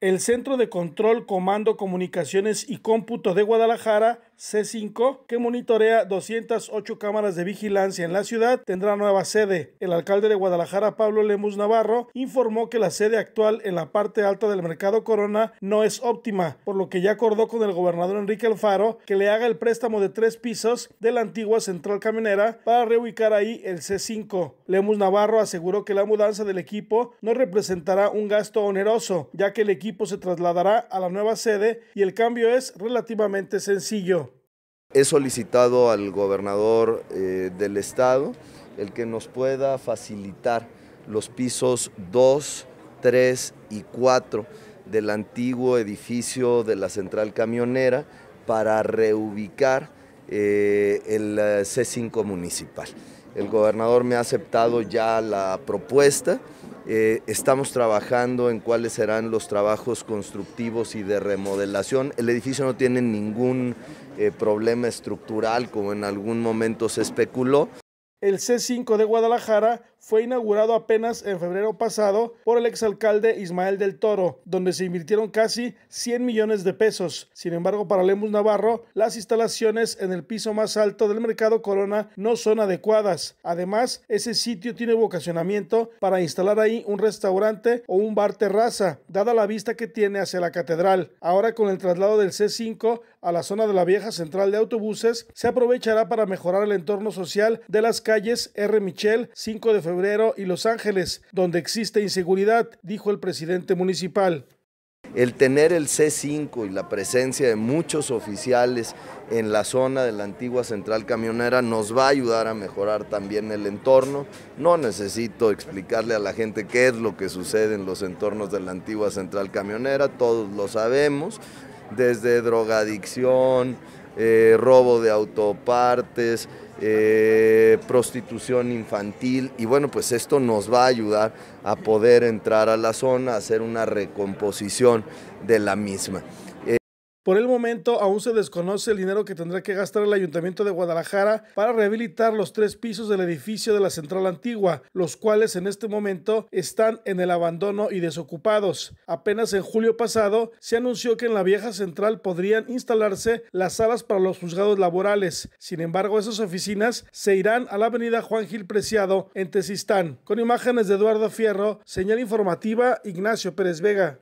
el Centro de Control, Comando, Comunicaciones y Cómputo de Guadalajara C5, que monitorea 208 cámaras de vigilancia en la ciudad, tendrá nueva sede. El alcalde de Guadalajara, Pablo Lemus Navarro, informó que la sede actual en la parte alta del mercado Corona no es óptima, por lo que ya acordó con el gobernador Enrique Alfaro que le haga el préstamo de tres pisos de la antigua central camionera para reubicar ahí el C5. Lemus Navarro aseguró que la mudanza del equipo no representará un gasto oneroso, ya que el equipo se trasladará a la nueva sede y el cambio es relativamente sencillo he solicitado al gobernador eh, del estado el que nos pueda facilitar los pisos 2, 3 y 4 del antiguo edificio de la central camionera para reubicar eh, el eh, C5 municipal. El gobernador me ha aceptado ya la propuesta. Eh, estamos trabajando en cuáles serán los trabajos constructivos y de remodelación. El edificio no tiene ningún eh, problema estructural como en algún momento se especuló. El C5 de Guadalajara fue inaugurado apenas en febrero pasado por el exalcalde Ismael del Toro, donde se invirtieron casi 100 millones de pesos. Sin embargo, para Lemus Navarro, las instalaciones en el piso más alto del mercado Corona no son adecuadas. Además, ese sitio tiene vocacionamiento para instalar ahí un restaurante o un bar terraza, dada la vista que tiene hacia la catedral. Ahora con el traslado del C5 a la zona de la vieja central de autobuses, se aprovechará para mejorar el entorno social de las calles R. Michel 5 de febrero y Los Ángeles, donde existe inseguridad, dijo el presidente municipal. El tener el C5 y la presencia de muchos oficiales en la zona de la antigua central camionera nos va a ayudar a mejorar también el entorno. No necesito explicarle a la gente qué es lo que sucede en los entornos de la antigua central camionera, todos lo sabemos, desde drogadicción, eh, robo de autopartes, eh, prostitución infantil y bueno, pues esto nos va a ayudar a poder entrar a la zona, hacer una recomposición de la misma. Eh, por el momento aún se desconoce el dinero que tendrá que gastar el Ayuntamiento de Guadalajara para rehabilitar los tres pisos del edificio de la Central Antigua, los cuales en este momento están en el abandono y desocupados. Apenas en julio pasado se anunció que en la vieja central podrían instalarse las salas para los juzgados laborales. Sin embargo, esas oficinas se irán a la avenida Juan Gil Preciado en Tezistán. Con imágenes de Eduardo Fierro, señal informativa Ignacio Pérez Vega.